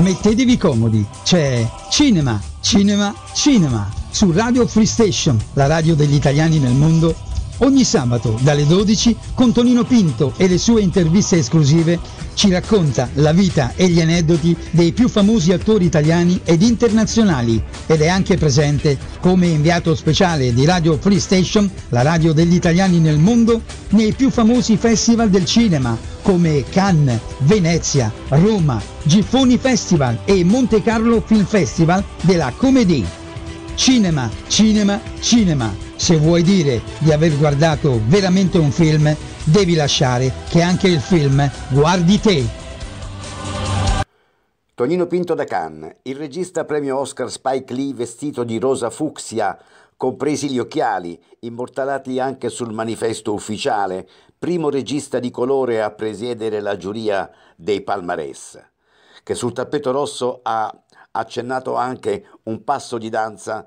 Mettetevi comodi, c'è Cinema, Cinema, Cinema su Radio Free Station, la radio degli italiani nel mondo Ogni sabato dalle 12 con Tonino Pinto e le sue interviste esclusive ci racconta la vita e gli aneddoti dei più famosi attori italiani ed internazionali ed è anche presente come inviato speciale di Radio Free Station, la radio degli italiani nel mondo, nei più famosi festival del cinema come Cannes, Venezia, Roma, Giffoni Festival e Monte Carlo Film Festival della Comedy. Cinema, cinema, cinema se vuoi dire di aver guardato veramente un film, devi lasciare che anche il film guardi te. Tonino Pinto da Cannes, il regista premio Oscar Spike Lee vestito di rosa fucsia, compresi gli occhiali, immortalati anche sul manifesto ufficiale, primo regista di colore a presiedere la giuria dei Palmares, che sul tappeto rosso ha accennato anche un passo di danza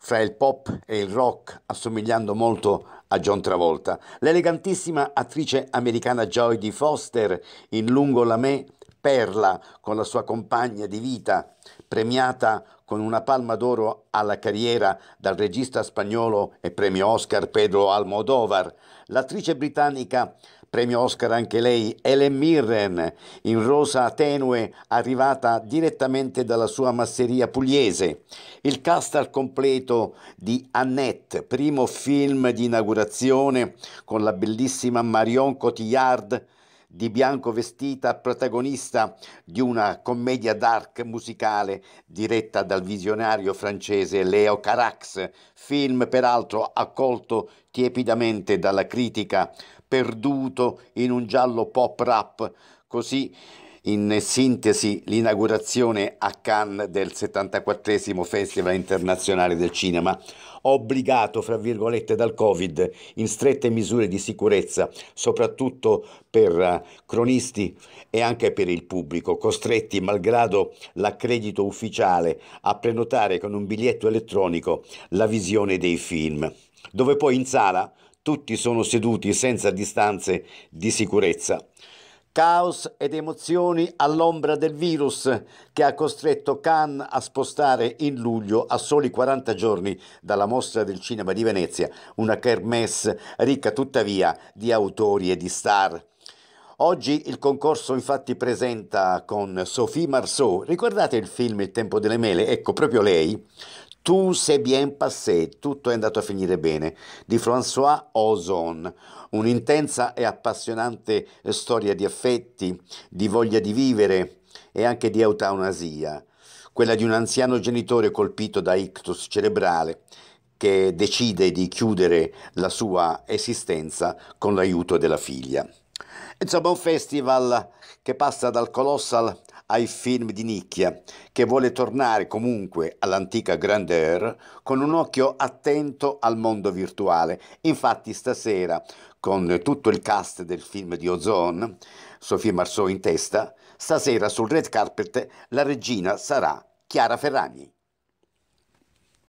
fra il pop e il rock, assomigliando molto a John Travolta. L'elegantissima attrice americana Joy D. Foster in Lungo la me perla con la sua compagna di vita, premiata con una palma d'oro alla carriera dal regista spagnolo e premio Oscar Pedro Almodovar. L'attrice britannica premio Oscar anche lei, Ellen Mirren, in rosa tenue arrivata direttamente dalla sua masseria pugliese. Il cast al completo di Annette, primo film di inaugurazione con la bellissima Marion Cotillard, di bianco vestita, protagonista di una commedia dark musicale diretta dal visionario francese Leo Carax, film peraltro accolto tiepidamente dalla critica, perduto in un giallo pop rap, così in sintesi l'inaugurazione a Cannes del 74 Festival Internazionale del Cinema, obbligato, fra virgolette, dal Covid in strette misure di sicurezza, soprattutto per eh, cronisti e anche per il pubblico, costretti, malgrado l'accredito ufficiale, a prenotare con un biglietto elettronico la visione dei film, dove poi in sala tutti sono seduti senza distanze di sicurezza. Caos ed emozioni all'ombra del virus che ha costretto Cannes a spostare in luglio, a soli 40 giorni dalla mostra del cinema di Venezia, una kermesse ricca tuttavia di autori e di star. Oggi il concorso infatti presenta con Sophie Marceau, ricordate il film Il tempo delle mele? Ecco, proprio lei, Tout s'est bien passé, tutto è andato a finire bene, di François Ozon, un'intensa e appassionante storia di affetti, di voglia di vivere e anche di eutanasia, quella di un anziano genitore colpito da ictus cerebrale che decide di chiudere la sua esistenza con l'aiuto della figlia. Insomma, un festival che passa dal colossal ai film di nicchia, che vuole tornare comunque all'antica grandeur con un occhio attento al mondo virtuale. Infatti stasera, con tutto il cast del film di Ozone, Sofia Marceau in testa, stasera sul red carpet la regina sarà Chiara Ferragni.